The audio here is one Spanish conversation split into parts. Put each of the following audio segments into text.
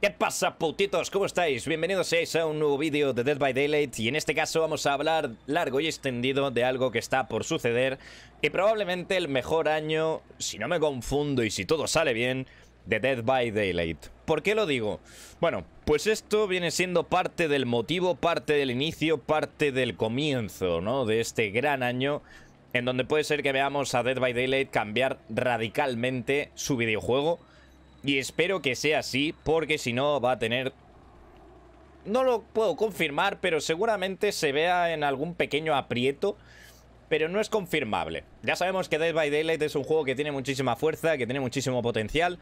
¿Qué pasa, putitos? ¿Cómo estáis? Bienvenidos a un nuevo vídeo de Dead by Daylight y en este caso vamos a hablar largo y extendido de algo que está por suceder y probablemente el mejor año, si no me confundo y si todo sale bien, de Dead by Daylight. ¿Por qué lo digo? Bueno, pues esto viene siendo parte del motivo, parte del inicio, parte del comienzo, ¿no? De este gran año en donde puede ser que veamos a Dead by Daylight cambiar radicalmente su videojuego y espero que sea así, porque si no va a tener... No lo puedo confirmar, pero seguramente se vea en algún pequeño aprieto pero no es confirmable. Ya sabemos que Dead by Daylight es un juego que tiene muchísima fuerza, que tiene muchísimo potencial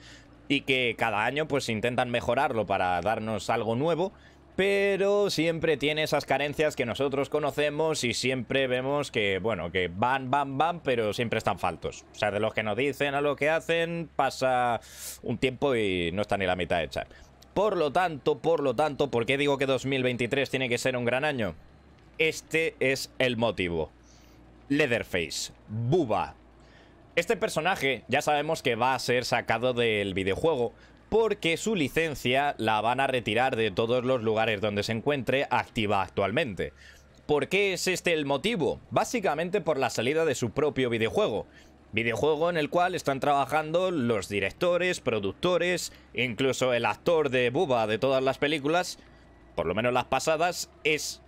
y que cada año pues intentan mejorarlo para darnos algo nuevo pero siempre tiene esas carencias que nosotros conocemos y siempre vemos que, bueno, que van, van, van, pero siempre están faltos. O sea, de los que nos dicen a lo que hacen, pasa un tiempo y no está ni la mitad hecha. Por lo tanto, por lo tanto, ¿por qué digo que 2023 tiene que ser un gran año? Este es el motivo. Leatherface, Buba. Este personaje ya sabemos que va a ser sacado del videojuego, porque su licencia la van a retirar de todos los lugares donde se encuentre activa actualmente. ¿Por qué es este el motivo? Básicamente por la salida de su propio videojuego. Videojuego en el cual están trabajando los directores, productores, incluso el actor de Buba de todas las películas, por lo menos las pasadas, es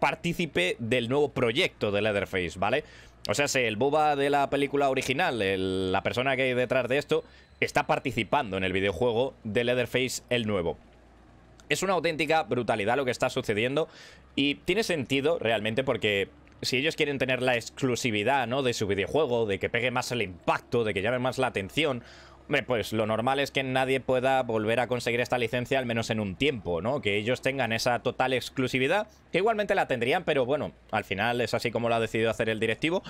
partícipe del nuevo proyecto de Leatherface, ¿vale? O sea, el Buba de la película original, la persona que hay detrás de esto, está participando en el videojuego de Leatherface el nuevo. Es una auténtica brutalidad lo que está sucediendo y tiene sentido realmente porque si ellos quieren tener la exclusividad ¿no? de su videojuego, de que pegue más el impacto, de que llame más la atención, pues lo normal es que nadie pueda volver a conseguir esta licencia al menos en un tiempo, ¿no? Que ellos tengan esa total exclusividad, que igualmente la tendrían, pero bueno, al final es así como lo ha decidido hacer el directivo.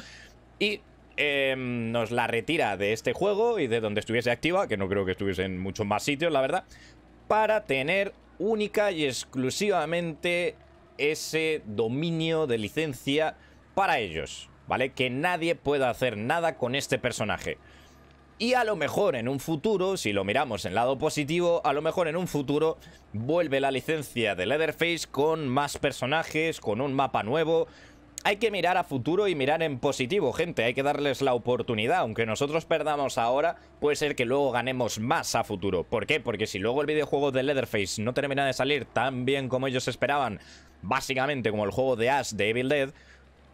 Y Em, nos la retira de este juego y de donde estuviese activa, que no creo que estuviese en muchos más sitios, la verdad, para tener única y exclusivamente ese dominio de licencia para ellos, ¿vale? Que nadie pueda hacer nada con este personaje. Y a lo mejor en un futuro, si lo miramos en lado positivo, a lo mejor en un futuro vuelve la licencia de Leatherface con más personajes, con un mapa nuevo, hay que mirar a futuro y mirar en positivo, gente. Hay que darles la oportunidad. Aunque nosotros perdamos ahora, puede ser que luego ganemos más a futuro. ¿Por qué? Porque si luego el videojuego de Leatherface no termina de salir tan bien como ellos esperaban, básicamente como el juego de Ash de Evil Dead,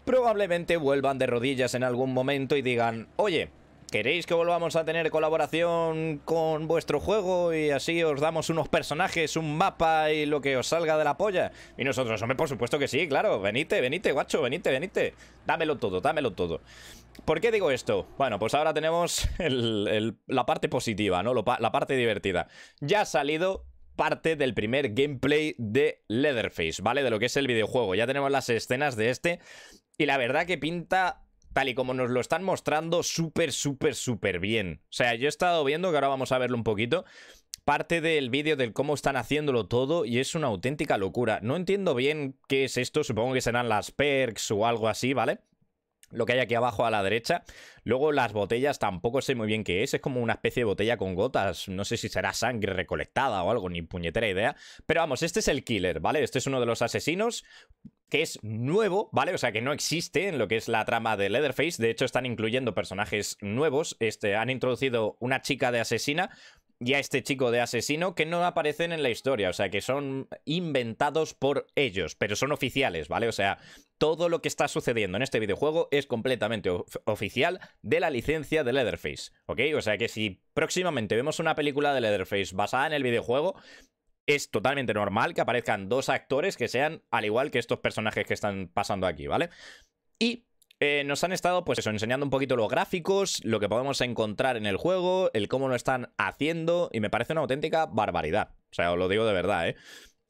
probablemente vuelvan de rodillas en algún momento y digan, oye, ¿Queréis que volvamos a tener colaboración con vuestro juego y así os damos unos personajes, un mapa y lo que os salga de la polla? Y nosotros, hombre, por supuesto que sí, claro, venite, venite, guacho, venite, venite, dámelo todo, dámelo todo. ¿Por qué digo esto? Bueno, pues ahora tenemos la parte positiva, ¿no? La parte divertida. Ya ha salido parte del primer gameplay de Leatherface, ¿vale? De lo que es el videojuego. Ya tenemos las escenas de este y la verdad que pinta tal y como nos lo están mostrando, súper, súper, súper bien. O sea, yo he estado viendo, que ahora vamos a verlo un poquito, parte del vídeo del cómo están haciéndolo todo y es una auténtica locura. No entiendo bien qué es esto, supongo que serán las perks o algo así, ¿vale? Lo que hay aquí abajo a la derecha. Luego las botellas tampoco sé muy bien qué es. Es como una especie de botella con gotas. No sé si será sangre recolectada o algo, ni puñetera idea. Pero vamos, este es el killer, ¿vale? Este es uno de los asesinos que es nuevo, ¿vale? O sea, que no existe en lo que es la trama de Leatherface. De hecho, están incluyendo personajes nuevos. Este, han introducido una chica de asesina y a este chico de asesino que no aparecen en la historia. O sea, que son inventados por ellos, pero son oficiales, ¿vale? O sea, todo lo que está sucediendo en este videojuego es completamente oficial de la licencia de Leatherface, ¿ok? O sea que si próximamente vemos una película de Leatherface basada en el videojuego, es totalmente normal que aparezcan dos actores que sean al igual que estos personajes que están pasando aquí, ¿vale? Y eh, nos han estado, pues eso, enseñando un poquito los gráficos, lo que podemos encontrar en el juego, el cómo lo están haciendo, y me parece una auténtica barbaridad. O sea, os lo digo de verdad, ¿eh?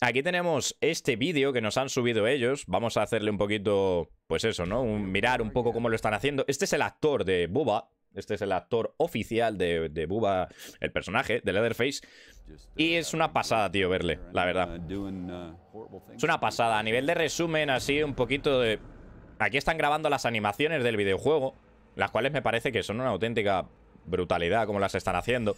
Aquí tenemos este vídeo que nos han subido ellos. Vamos a hacerle un poquito, pues eso, ¿no? mirar un poco cómo lo están haciendo. Este es el actor de Bubba. Este es el actor oficial de, de Bubba, el personaje de Leatherface. Y es una pasada, tío, verle, la verdad. Es una pasada. A nivel de resumen, así un poquito de... Aquí están grabando las animaciones del videojuego, las cuales me parece que son una auténtica brutalidad como las están haciendo.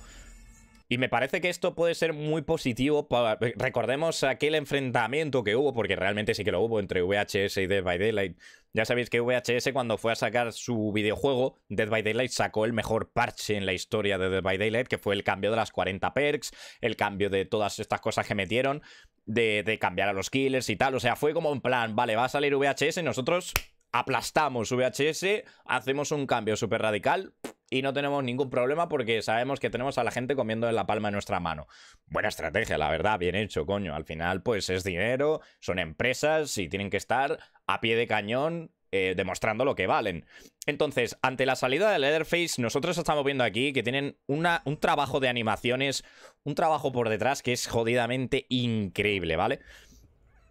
Y me parece que esto puede ser muy positivo. Eh, recordemos aquel enfrentamiento que hubo, porque realmente sí que lo hubo entre VHS y Dead by Daylight. Ya sabéis que VHS cuando fue a sacar su videojuego, Dead by Daylight sacó el mejor parche en la historia de Dead by Daylight, que fue el cambio de las 40 perks, el cambio de todas estas cosas que metieron, de, cambiar a los killers y tal. O sea, fue como en plan, vale, va a salir VHS nosotros aplastamos VHS, hacemos un cambio súper radical y no tenemos ningún problema porque sabemos que tenemos a la gente comiendo en la palma de nuestra mano. Buena estrategia, la verdad, bien hecho, coño. Al final, pues es dinero, son empresas y tienen que estar a pie de cañón eh, demostrando lo que valen. Entonces, ante la salida de Leatherface, nosotros estamos viendo aquí que tienen una, un trabajo de animaciones, un trabajo por detrás que es jodidamente increíble, ¿vale? vale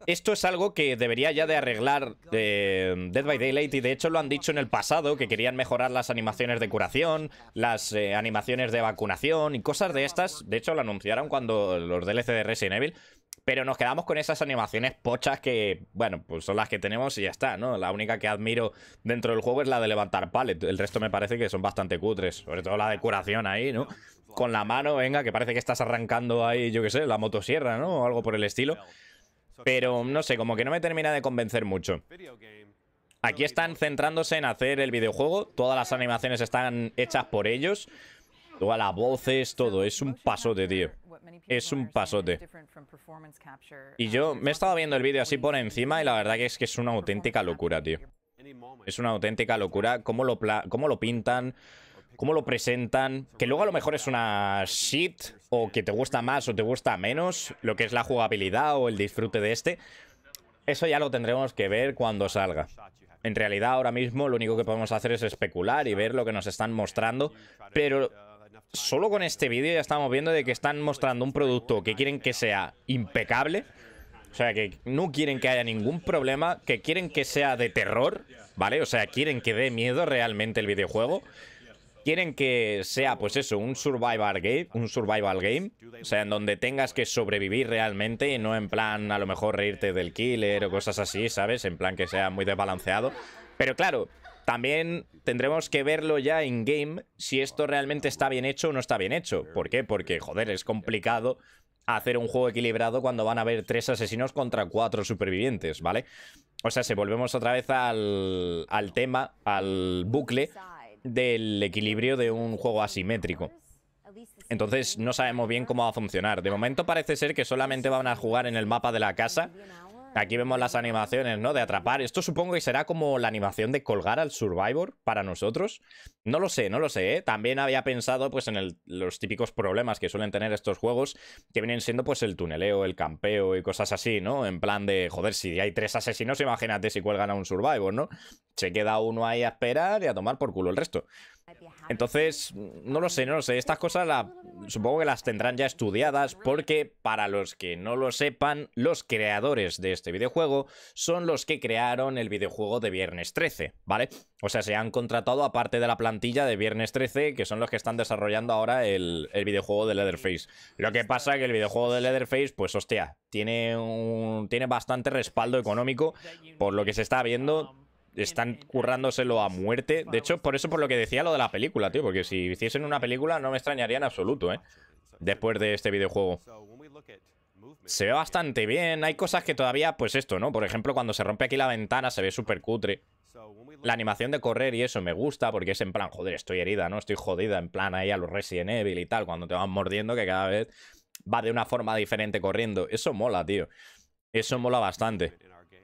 esto es algo que debería ya de arreglar Dead by Daylight y de hecho lo han dicho en el pasado, que querían mejorar las animaciones de curación, las eh, animaciones de vacunación y cosas de estas. De hecho lo anunciaron cuando los DLC de Resident Evil. Pero nos quedamos con esas animaciones pochas que, bueno, pues son las que tenemos y ya está, ¿no? La única que admiro dentro del juego es la de levantar palet. El resto me parece que son bastante cutres, sobre todo la de curación ahí, ¿no? Con la mano, venga, que parece que estás arrancando ahí, yo qué sé, la motosierra, ¿no? O algo por el estilo. Pero no sé, como que no me termina de convencer mucho. Aquí están centrándose en hacer el videojuego. Todas las animaciones están hechas por ellos. Todas las voces, todo. Es un pasote, tío. Es un pasote. Y yo me he estado viendo el vídeo así por encima y la verdad que es que es una auténtica locura, tío. Es una auténtica locura cómo lo, cómo lo pintan, cómo lo presentan, que luego a lo mejor es una shit o que te gusta más o te gusta menos, lo que es la jugabilidad o el disfrute de este, eso ya lo tendremos que ver cuando salga. En realidad ahora mismo lo único que podemos hacer es especular y ver lo que nos están mostrando, pero solo con este vídeo ya estamos viendo de que están mostrando un producto que quieren que sea impecable, o sea, que no quieren que haya ningún problema, que quieren que sea de terror, ¿vale? O sea, quieren que dé miedo realmente el videojuego quieren que sea, pues eso, un survival game, un survival game, o sea, en donde tengas que sobrevivir realmente y no en plan a lo mejor reírte del killer o cosas así, ¿sabes? En plan que sea muy desbalanceado. Pero claro, también tendremos que verlo ya en game si esto realmente está bien hecho o no está bien hecho. ¿Por qué? Porque, joder, es complicado hacer un juego equilibrado cuando van a haber tres asesinos contra cuatro supervivientes, ¿vale? O sea, si volvemos otra vez al, al tema, al bucle del equilibrio de un juego asimétrico. Entonces no sabemos bien cómo va a funcionar. De momento parece ser que solamente van a jugar en el mapa de la casa Aquí vemos las animaciones, ¿no? De atrapar. Esto supongo que será como la animación de colgar al Survivor para nosotros. No lo sé, no lo sé. ¿eh? También había pensado pues en los típicos problemas que suelen tener estos juegos, que vienen siendo pues el tuneleo, el campeo y cosas así, ¿no? En plan de, joder, si hay tres asesinos, imagínate si cuelgan a un Survivor, ¿no? Se queda uno ahí a esperar y a tomar por culo el resto. Entonces, mm, no lo sé, no lo sé. Estas cosas la, supongo que las tendrán ya estudiadas porque, para los que no lo sepan, los creadores de este videojuego son los que crearon el videojuego de Viernes 13, ¿vale? O sea, se han contratado aparte de la plantilla de Viernes 13, que son los que están desarrollando ahora el, videojuego de Leatherface. Lo que pasa es que el videojuego de Leatherface, pues hostia, tiene, un, tiene bastante respaldo económico por lo que se está viendo están currándoselo a muerte. De hecho, por eso por lo que decía lo de la película, tío. Porque si hiciesen una película no me extrañaría en absoluto, ¿eh? Después de este videojuego. Se ve bastante bien. Hay cosas que todavía, pues esto, ¿no? Por ejemplo, cuando se rompe aquí la ventana se ve súper cutre. La animación de correr y eso me gusta porque es en plan, joder, estoy herida, ¿no? Estoy jodida, en plan ahí a los Resident Evil y tal, cuando te van mordiendo que cada vez va de una forma diferente corriendo. Eso mola, tío. Eso mola bastante.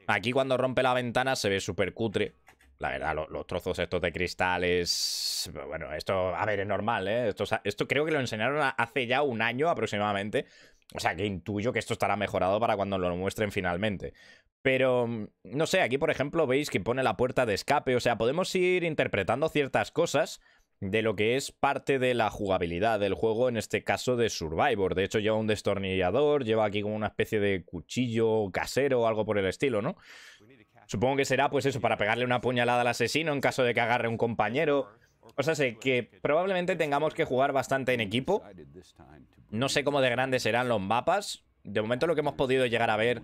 Aquí cuando rompe la ventana se ve súper cutre. La verdad, los, trozos estos de cristales... Bueno, esto, a ver, es normal, ¿eh? Esto, esto creo que lo enseñaron hace ya un año aproximadamente. O sea, que intuyo que esto estará mejorado para cuando lo muestren finalmente. Pero, mm, no sé, aquí por ejemplo veis que pone la puerta de escape. O sea, podemos ir interpretando ciertas cosas de lo que es parte de la jugabilidad del juego, en este caso de Survivor. De hecho, lleva un destornillador, lleva aquí como una especie de cuchillo casero o algo por el estilo, ¿no? Supongo que será, pues eso, para pegarle una puñalada al asesino en caso de que agarre un compañero. O sea, sé que probablemente tengamos que jugar bastante en equipo. No sé cómo de grandes serán los mapas. De momento lo que hemos podido llegar a ver,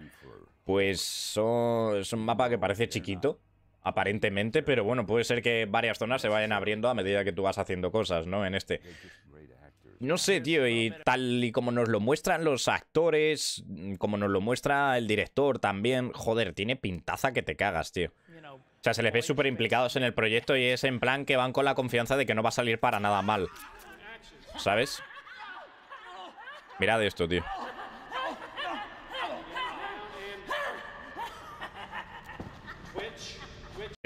pues son, es un mapa que parece chiquito aparentemente, pero bueno, puede ser que varias zonas se vayan abriendo a medida que tú vas haciendo cosas, ¿no? En este. No sé, tío, y tal y como nos lo muestran los actores, como nos lo muestra el director también, joder, tiene pintaza que te cagas, tío. O sea, se les ve súper implicados en el proyecto y es en plan que van con la confianza de que no va a salir para nada mal. ¿Sabes? Mirad esto, tío.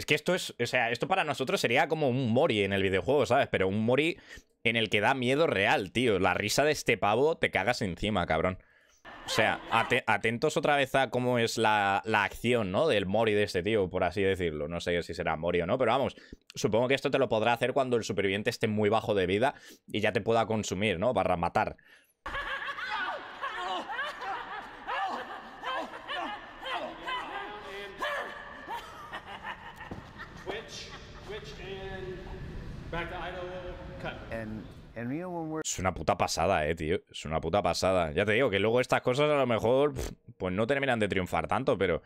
Es que esto es, o sea, esto para nosotros sería como un Mori en el videojuego, ¿sabes? Pero un Mori en el que da miedo real, tío. La risa de este pavo te cagas encima, cabrón. O sea, atentos otra vez a cómo es la, acción, ¿no? Del Mori de este tío, por así decirlo. No sé si será Mori o no, pero vamos, supongo que esto te lo podrá hacer cuando el superviviente esté muy bajo de vida y ya te pueda consumir, ¿no? Barra matar. Es una puta pasada, eh, tío. Es una puta pasada. Ya te digo que luego estas cosas a lo mejor pues no terminan de triunfar tanto, pero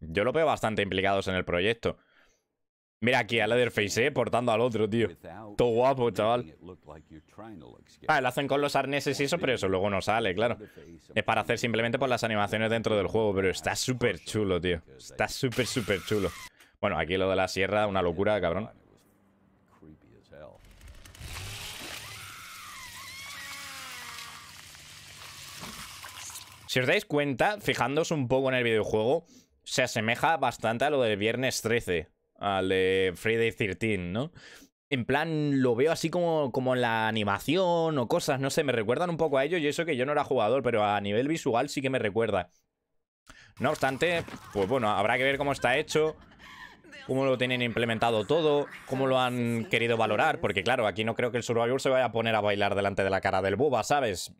yo lo veo bastante implicados en el proyecto. Mira aquí a Leatherface, eh, portando al otro, tío. Todo guapo, chaval. Ah, lo hacen con los arneses y eso, pero eso luego no sale, claro. Es para hacer simplemente por las animaciones dentro del juego, pero está súper chulo, tío. Está súper, súper chulo. Bueno, aquí lo de la sierra, una locura, cabrón. Si os dais cuenta, fijándoos un poco en el videojuego, se asemeja bastante a lo del viernes 13, al de Friday 13, ¿no? En plan, lo veo así como, como la animación o cosas, no sé, me recuerdan un poco a ello y eso que yo no era jugador, pero a nivel visual sí que me recuerda. No obstante, pues bueno, habrá que ver cómo está hecho, cómo lo tienen implementado todo, cómo lo han querido valorar, porque claro, aquí no creo que el Survivor se vaya a poner a bailar delante de la cara del boba, ¿sabes?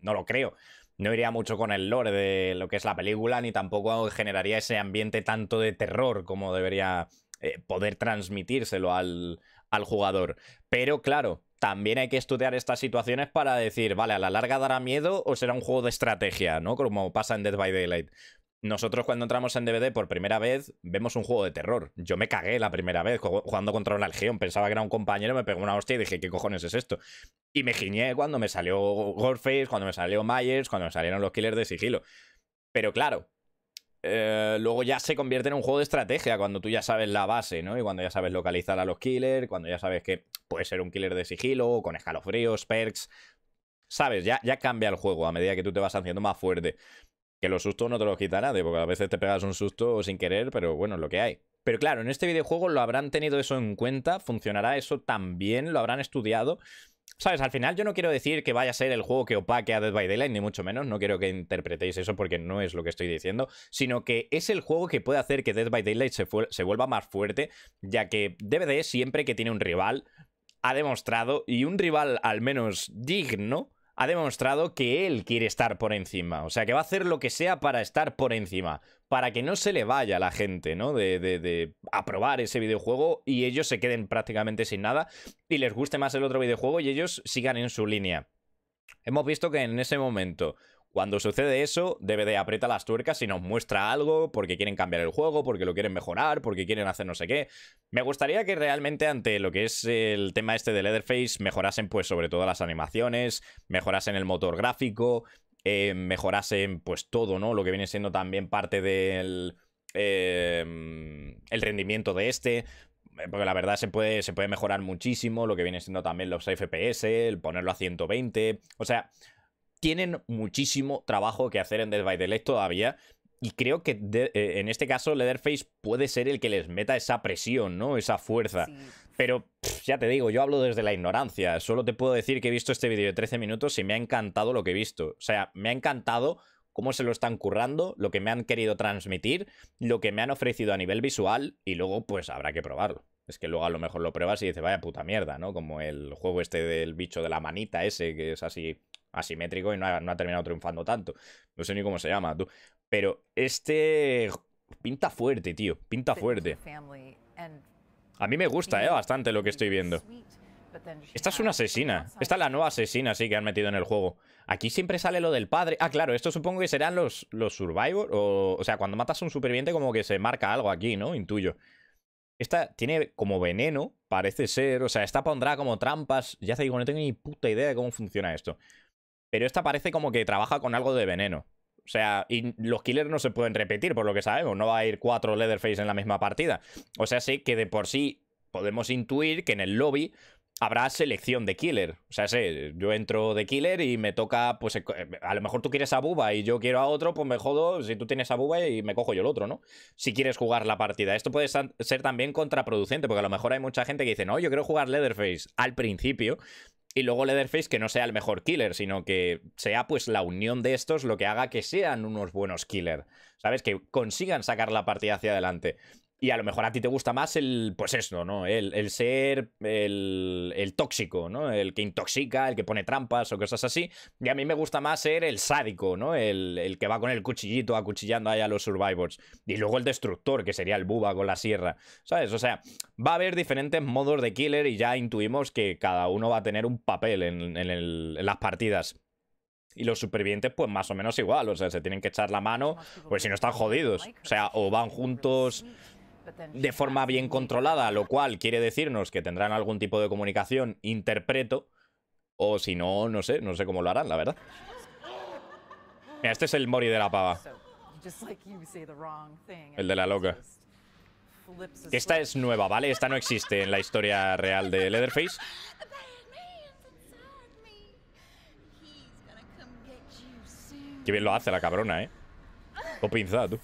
No lo creo no iría mucho con el lore de lo que es la película, ni tampoco generaría ese ambiente tanto de terror como debería eh, poder transmitírselo al, al jugador. Pero claro, también hay que estudiar estas situaciones para decir, vale, a la larga dará miedo o será un juego de estrategia, ¿no? Como pasa en Dead by Daylight. Nosotros cuando entramos en DVD por primera vez vemos un juego de terror. Yo me cagué la primera vez jugando contra un algeón. Pensaba que era un compañero, me pegó una hostia y dije, ¿qué cojones es esto? Y me giñé cuando me salió Goldface, cuando me salió Myers, cuando me salieron los killers de sigilo. Pero claro, eh, luego ya se convierte en un juego de estrategia cuando tú ya sabes la base, ¿no? Y cuando ya sabes localizar a los killers, cuando ya sabes que puede ser un killer de sigilo, con escalofríos, perks. Sabes, ya, ya cambia el juego a medida que tú te vas haciendo más fuerte. Que los sustos no te los quita nadie, porque a veces te pegas un susto sin querer, pero bueno, lo que hay. Pero claro, en este videojuego lo habrán tenido eso en cuenta, funcionará eso también, lo habrán estudiado. ¿Sabes? Al final yo no quiero decir que vaya a ser el juego que opaque a Dead by Daylight, ni mucho menos, no quiero que interpretéis eso porque no es lo que estoy diciendo, sino que es el juego que puede hacer que Dead by Daylight se, se vuelva más fuerte, ya que DVD siempre que tiene un rival ha demostrado, y un rival al menos digno, ha demostrado que él quiere estar por encima. O sea, que va a hacer lo que sea para estar por encima. Para que no se le vaya a la gente, ¿no? De, de, de, aprobar ese videojuego y ellos se queden prácticamente sin nada y les guste más el otro videojuego y ellos sigan en su línea. Hemos visto que en ese momento cuando sucede eso, DVD aprieta las tuercas y nos muestra algo porque quieren cambiar el juego, porque lo quieren mejorar, porque quieren hacer no sé qué. Me gustaría que realmente ante lo que es el tema este de Leatherface mejorasen pues sobre todo las animaciones, mejorasen el motor gráfico, eh, mejorasen pues todo, ¿no? Lo que viene siendo también parte del... Eh, el rendimiento de este, eh, porque la verdad se puede, se puede mejorar muchísimo lo que viene siendo también los FPS, el ponerlo a 120. O sea, tienen muchísimo trabajo que hacer en Dead by Daylight todavía. Y creo que eh, en este caso Leatherface puede ser el que les meta esa presión, ¿no? Esa fuerza. Pero ya te digo, yo hablo desde la ignorancia. Solo te puedo decir que he visto este vídeo de 13 minutos y me ha encantado lo que he visto. O sea, me ha encantado cómo se lo están currando, lo que me han querido transmitir, lo que me han ofrecido a nivel visual y luego pues habrá que probarlo. Es que luego a lo mejor lo pruebas y dices, vaya puta mierda, ¿no? Como el juego este del bicho de la manita ese, que es así asimétrico y no ha, terminado triunfando tanto. No sé ni cómo se llama, tú. Pero este pinta fuerte, tío. Pinta fuerte. A mí me gusta, eh, bastante lo que estoy viendo. Esta es una asesina. Esta es la nueva asesina, sí, que han metido en el juego. Aquí siempre sale lo del padre. Ah, claro, esto supongo que serán los, los Survivor. O, o sea, cuando matas a un superviviente, como que se marca algo aquí, ¿no? Intuyo. Esta tiene como veneno, parece ser. O sea, esta pondrá como trampas. Ya te digo, no tengo ni puta idea de cómo funciona esto. Pero esta parece como que trabaja con algo de veneno. O sea, y los killers no se pueden repetir, por lo que sabemos. No va a ir cuatro Leatherface en la misma partida. O sea, sí que de por sí podemos intuir que en el lobby habrá selección de killer. O sea, sí, yo entro de killer y me toca, pues eh, a lo mejor tú quieres a Buba y yo quiero a otro, pues me jodo si tú tienes a Buba y me cojo yo el otro, ¿no? Si quieres jugar la partida. Esto puede ser también contraproducente, porque a lo mejor hay mucha gente que dice, no, yo quiero jugar Leatherface al principio y luego Leatherface que no sea el mejor killer, sino que sea pues la unión de estos lo que haga que sean unos buenos killer. ¿Sabes? Que consigan sacar la partida hacia adelante. Y a lo mejor a ti te gusta más el, pues eso, ¿no? El, ser el, el, tóxico, ¿no? El que intoxica, el que pone trampas o cosas así. Y a mí me gusta más ser el sádico, ¿no? El, que va con el cuchillito acuchillando ahí a los survivors. Y luego el destructor, que sería el buba con la sierra, ¿sabes? O sea, va a haber diferentes modos de killer y ya intuimos que cada uno va a tener un papel en, en las partidas. Y los supervivientes, pues más o menos igual, o sea, se tienen que echar la mano, pues si no están jodidos. O sea, o van juntos de forma bien controlada, lo cual quiere decirnos que tendrán algún tipo de comunicación, interpreto, o si no, no sé, no sé cómo lo harán, la verdad. este es el Mori de la pava. El de la loca. Esta es nueva, ¿vale? Esta no existe en la historia real de Leatherface. Qué bien lo hace la cabrona, ¿eh? O pinza, tú.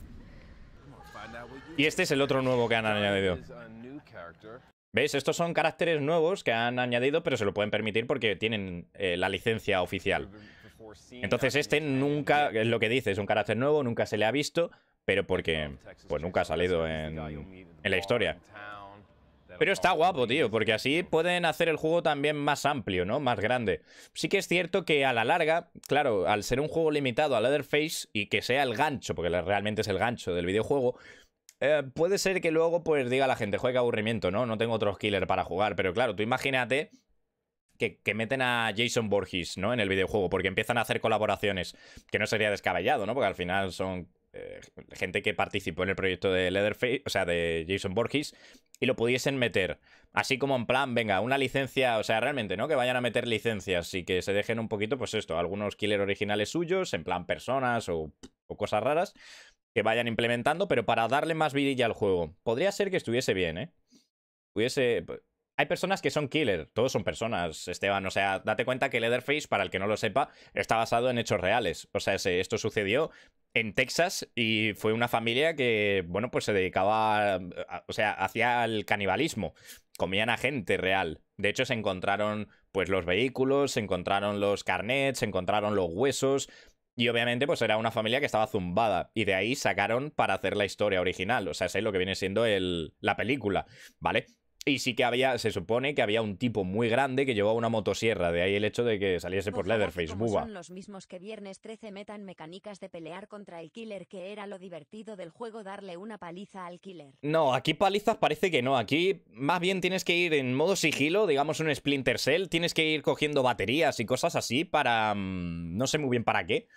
Y este es el otro nuevo que han añadido. ¿Veis? Estos son caracteres nuevos que han añadido, pero se lo pueden permitir porque tienen eh, la licencia oficial. Entonces este nunca, es lo que dice, es un carácter nuevo, nunca se le ha visto, pero porque pues nunca ha salido en, en la historia. Pero está guapo, tío, porque así pueden hacer el juego también más amplio, ¿no? Más grande. Sí que es cierto que a la larga, claro, al ser un juego limitado a Leatherface y que sea el gancho, porque realmente es el gancho del videojuego, eh, puede ser que luego pues diga la gente, juega aburrimiento, ¿no? No tengo otros killer para jugar, pero claro, tú imagínate que, meten a Jason Borges, ¿no? En el videojuego, porque empiezan a hacer colaboraciones, que no sería descabellado, ¿no? Porque al final son eh, gente que participó en el proyecto de Leatherface, o sea, de Jason Borges, y lo pudiesen meter. Así como en plan, venga, una licencia, o sea, realmente, ¿no? Que vayan a meter licencias y que se dejen un poquito, pues esto, algunos killer originales suyos, en plan personas o cosas raras que vayan implementando, pero para darle más virilla al juego. Podría ser que estuviese bien, ¿eh? Hay personas que son killer, todos son personas, Esteban. O sea, date cuenta que Leatherface, para el que no lo sepa, está basado en hechos reales. O sea, esto sucedió en Texas y fue una familia que, bueno, pues se dedicaba, o sea, hacía el canibalismo, comían a gente real. De hecho, se encontraron, pues, los vehículos, se encontraron los carnets, se encontraron los huesos, y obviamente, pues era una familia que estaba zumbada. Y de ahí sacaron para hacer la historia original. O sea, es lo que viene siendo la película, ¿vale? Y sí que había, se supone que había un tipo muy grande que llevaba una motosierra, de ahí el hecho de que saliese por Leatherface, buba. Son los mismos que viernes 13 metan mecánicas de pelear contra el killer, que era lo divertido del juego darle una paliza al killer. No, aquí palizas parece que no, aquí más bien tienes que ir en modo sigilo, digamos un Splinter Cell, tienes que ir cogiendo baterías y cosas así para... Mm, no sé muy bien para qué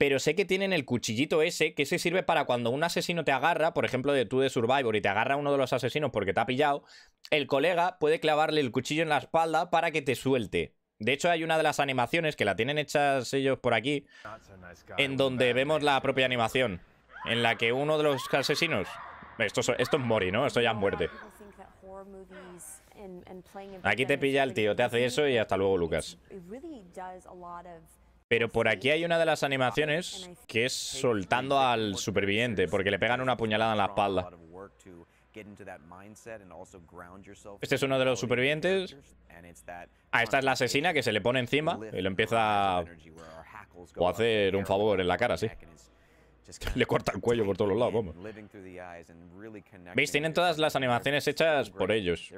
pero sé que tienen el cuchillito ese, que se sirve para cuando un asesino te agarra, por ejemplo, de tú de Survivor y te agarra uno de los asesinos porque te ha pillado, el colega puede clavarle el cuchillo en la espalda para que te suelte. De hecho, hay una de las animaciones que la tienen hechas ellos por aquí, en donde vemos la propia animación, en la que uno de los asesinos... Esto, esto es Mori, ¿no? Esto ya es muerte. Aquí te pilla el tío, te hace eso y hasta luego, Lucas. Pero por aquí hay una de las animaciones que es soltando al superviviente, porque le pegan una puñalada en la espalda. Este es uno de los supervivientes. Ah, esta es la asesina que se le pone encima y le empieza o a hacer un favor en la cara, sí. Le corta el cuello por todos los lados, vamos. ¿Veis? Tienen todas las animaciones hechas por ellos.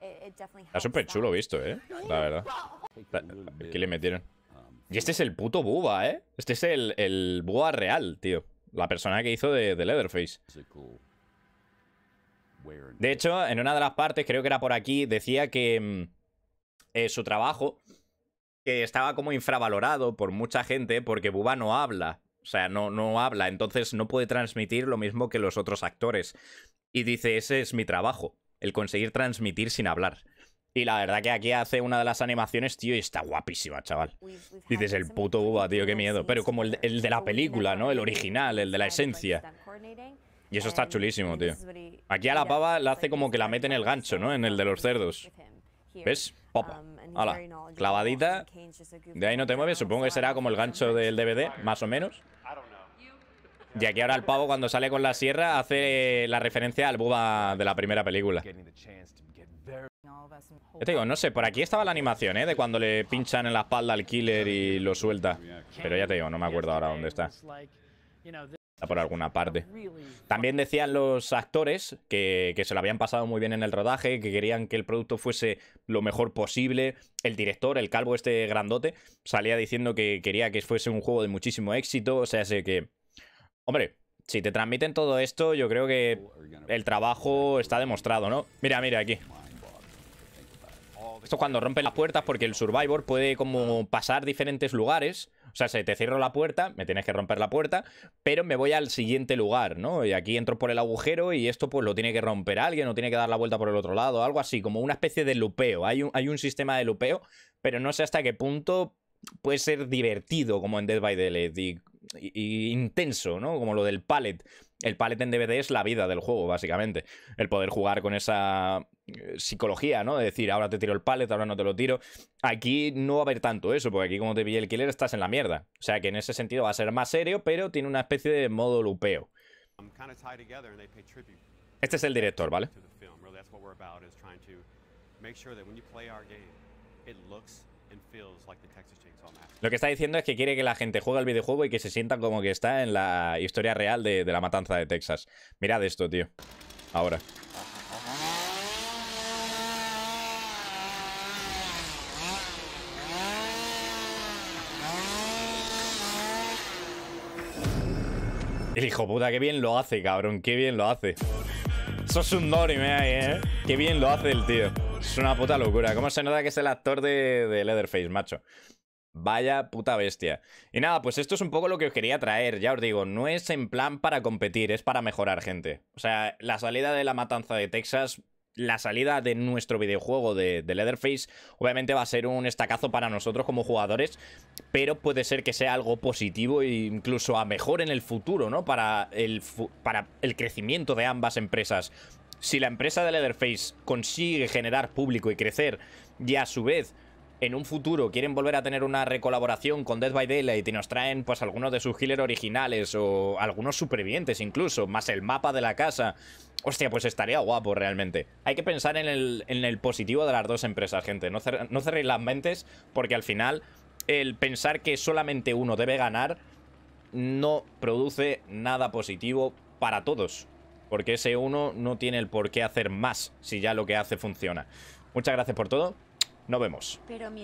Está súper chulo visto, ¿eh? La verdad. Aquí le metieron. Um, y este es el puto Buba, ¿eh? Este es el, el Buba real, tío. La persona que hizo de, Leatherface. De hecho, en una de las partes, creo que era por aquí, decía que mm, eh, su trabajo que estaba como infravalorado por mucha gente porque Buba no habla. O sea, no, no habla, entonces no puede transmitir lo mismo que los otros actores. Y dice, ese es mi trabajo el conseguir transmitir sin hablar. Y la verdad que aquí hace una de las animaciones, tío, y está guapísima, chaval. Dices, el puto uva, tío, qué miedo. Pero como el de, la película, ¿no? El original, el de la esencia. Y eso está chulísimo, tío. Aquí a la pava la hace como que la mete en el gancho, ¿no? En el de los um, cerdos. ¿Ves? Popa. Um, Hala. Clavadita. De ahí no te mueves. Supongo que será como el gancho del DVD, más o menos. Ya que ahora el pavo cuando sale con la sierra hace la referencia al buba de la primera película. Yo te digo, no sé, por aquí estaba la animación, ¿eh? De cuando le pinchan en la espalda al killer y lo suelta. Pero ya te digo, no me acuerdo ahora dónde está. Está por alguna parte. También decían los actores que, que se lo habían pasado muy bien en el rodaje, que querían que el producto fuese lo mejor posible. El director, el calvo este grandote, salía diciendo que quería que fuese un juego de muchísimo éxito. O sea, sé que Hombre, si te transmiten todo esto, yo creo que el trabajo está demostrado, ¿no? Mira, mira, aquí. Esto es cuando rompen las puertas porque el Survivor puede como pasar diferentes lugares. O sea, si te cierro la puerta, me tienes que romper la puerta, pero me voy al siguiente lugar, ¿no? Y aquí entro por el agujero y esto pues lo tiene que romper alguien o tiene que dar la vuelta por el otro lado, algo así, como una especie de lupeo. Hay un, hay un sistema de lupeo, pero no sé hasta qué punto puede ser divertido como en Dead by Daylight intenso, ¿no? Como lo del palet. El palet en DVD es la vida del juego, básicamente. El poder jugar con esa eh, psicología, ¿no? De decir, ahora te tiro el palet, ahora no te lo tiro. Aquí no va a haber tanto eso, porque aquí como te pilla el killer estás en la mierda. O sea que en ese sentido va a ser más serio, pero tiene una especie de modo lupeo. Este es el director, ¿vale? Lo que está diciendo es que quiere que la gente juegue el videojuego y que se sienta como que está en la historia real de, la matanza de Texas. Mirad esto, tío. Ahora. El hijo puta, qué bien lo hace, cabrón. Qué bien lo hace. Sos un dorime ahí, ¿eh? Qué bien lo hace el tío es una puta locura. ¿Cómo se nota que es el actor de, Leatherface, macho? Vaya puta bestia. Y nada, pues esto es un poco lo que os quería traer, ya os digo, no es en plan para competir, es para mejorar, gente. O sea, la salida de la matanza de Texas, la salida de nuestro videojuego de, Leatherface, obviamente va a ser un estacazo para nosotros como jugadores, pero puede ser que sea algo positivo e incluso a mejor en el futuro, ¿no? Para el, para el crecimiento de ambas empresas. Si la empresa de Leatherface consigue generar público y crecer, y a su vez en un futuro quieren volver a tener una recolaboración con Dead by Daylight y nos traen pues algunos de sus healers originales o algunos supervivientes incluso, más el mapa de la casa. Hostia, pues estaría guapo realmente. Hay que pensar en el, positivo de las dos empresas, gente. No, cer no cerréis las mentes porque al final el pensar que solamente uno debe ganar no produce nada positivo para todos. Porque ese uno no tiene el por qué hacer más si ya lo que hace funciona. Muchas gracias por todo. Nos vemos. Pero